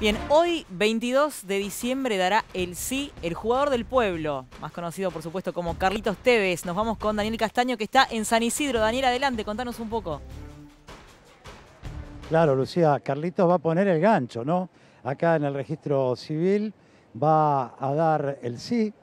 Bien, hoy 22 de diciembre dará el sí el jugador del pueblo, más conocido por supuesto como Carlitos Tevez. Nos vamos con Daniel Castaño que está en San Isidro. Daniel, adelante, contanos un poco. Claro, Lucía, Carlitos va a poner el gancho, ¿no? Acá en el registro civil va a dar el sí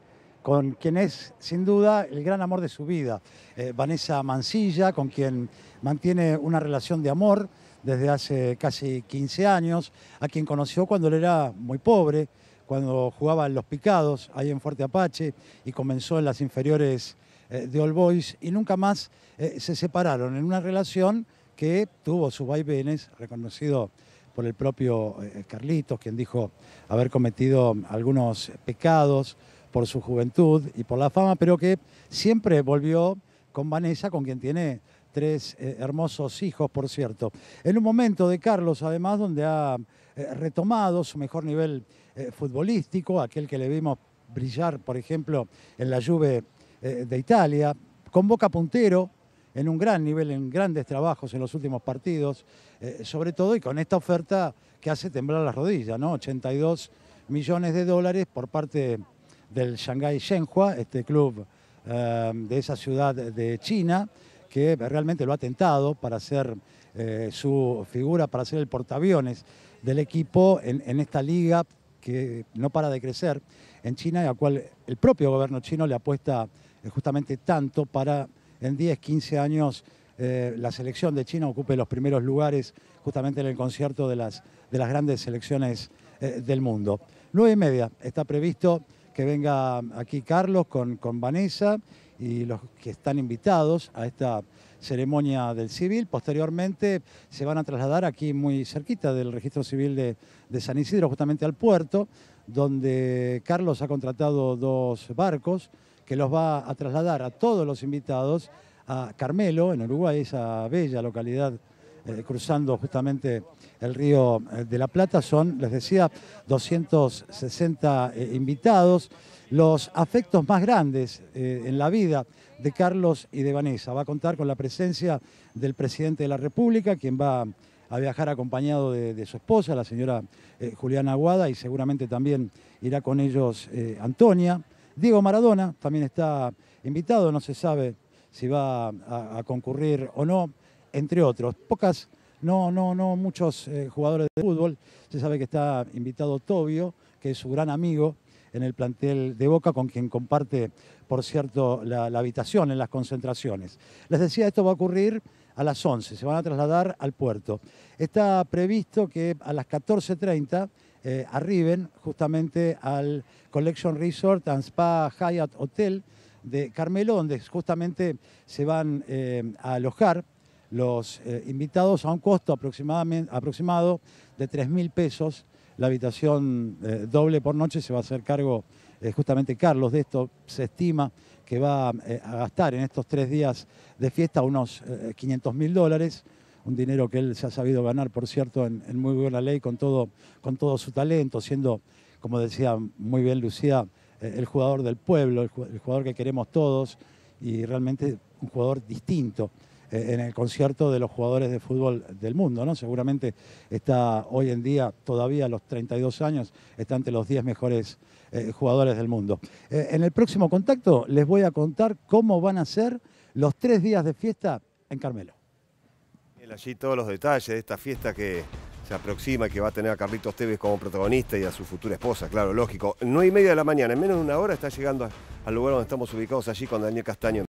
con quien es sin duda el gran amor de su vida, eh, Vanessa Mancilla, con quien mantiene una relación de amor desde hace casi 15 años, a quien conoció cuando él era muy pobre, cuando jugaba en los picados ahí en Fuerte Apache y comenzó en las inferiores eh, de All Boys y nunca más eh, se separaron en una relación que tuvo sus vaivenes, reconocido por el propio eh, Carlitos, quien dijo haber cometido algunos pecados por su juventud y por la fama, pero que siempre volvió con Vanessa, con quien tiene tres eh, hermosos hijos, por cierto. En un momento de Carlos, además, donde ha eh, retomado su mejor nivel eh, futbolístico, aquel que le vimos brillar, por ejemplo, en la Juve de Italia, con Boca puntero en un gran nivel, en grandes trabajos en los últimos partidos, sobre todo y con esta oferta que hace temblar las rodillas, ¿no? 82 millones de dólares por parte del Shanghai Shenhua, este club Em, de esa ciudad de China, que realmente lo ha tentado para ser eh, su figura, para ser el portaaviones del equipo en, esta liga que no para de crecer en China y a cual el propio gobierno chino le apuesta eh, justamente tanto para en 10, 15 años eh, la selección de China ocupe los primeros lugares justamente en el concierto de las, de las grandes selecciones del mundo. 9 y media está previsto que venga aquí Carlos con, con Vanessa y los que están invitados a esta ceremonia del civil. Posteriormente se van a trasladar aquí muy cerquita del registro civil de, de, San Isidro, justamente al puerto, donde Carlos ha contratado dos barcos que los va a trasladar a todos los invitados a Carmelo, en Uruguay, esa bella localidad eh, cruzando justamente el río eh, de la Plata. Son, les decía, 260 eh, invitados. Los afectos más grandes en la vida de Carlos y de Vanessa. Va a contar con la presencia del presidente de la República, quien va a viajar acompañado de, su esposa, la señora Juliana Aguada, y seguramente también irá con ellos Antonia. Diego Maradona también está invitado, no se sabe si va a concurrir o no entre otros. Pocas, no, no, no muchos eh, jugadores de fútbol. Se sabe que está invitado Tobio, que es su gran amigo en el plantel de Boca, con quien comparte, por cierto, la, habitación en las concentraciones. Les decía, esto va a ocurrir a las 11, se van a trasladar al puerto. Está previsto que a las 14.30 eh, arriben justamente al Collection Resort and Spa Hyatt Hotel de Carmelo, donde justamente se van eh, a alojar los eh, invitados a un costo aproximadamente, aproximado de 3.000 mil pesos. La habitación eh, doble por noche se va a hacer cargo eh, justamente Carlos de esto. Se estima que va a gastar en estos tres días de fiesta unos 500 mil dólares, un dinero que él se ha sabido ganar, por cierto, en, muy buena ley, con todo, con todo su talento, siendo, como decía muy bien Lucía, el jugador del pueblo, el jugador que queremos todos y realmente un jugador distinto. Eh, en el concierto de los jugadores de fútbol del mundo, ¿no? Seguramente está hoy en día, todavía a los 32 años, está entre los 10 mejores eh, jugadores del mundo. Eh, en el próximo contacto les voy a contar cómo van a ser los tres días de fiesta en Carmelo. Allí todos los detalles de esta fiesta que se aproxima, que va a tener a Carlitos Tevez como protagonista y a su futura esposa, claro, lógico. No y media de la mañana, en menos de una hora está llegando al lugar donde estamos ubicados allí con Daniel Castaño.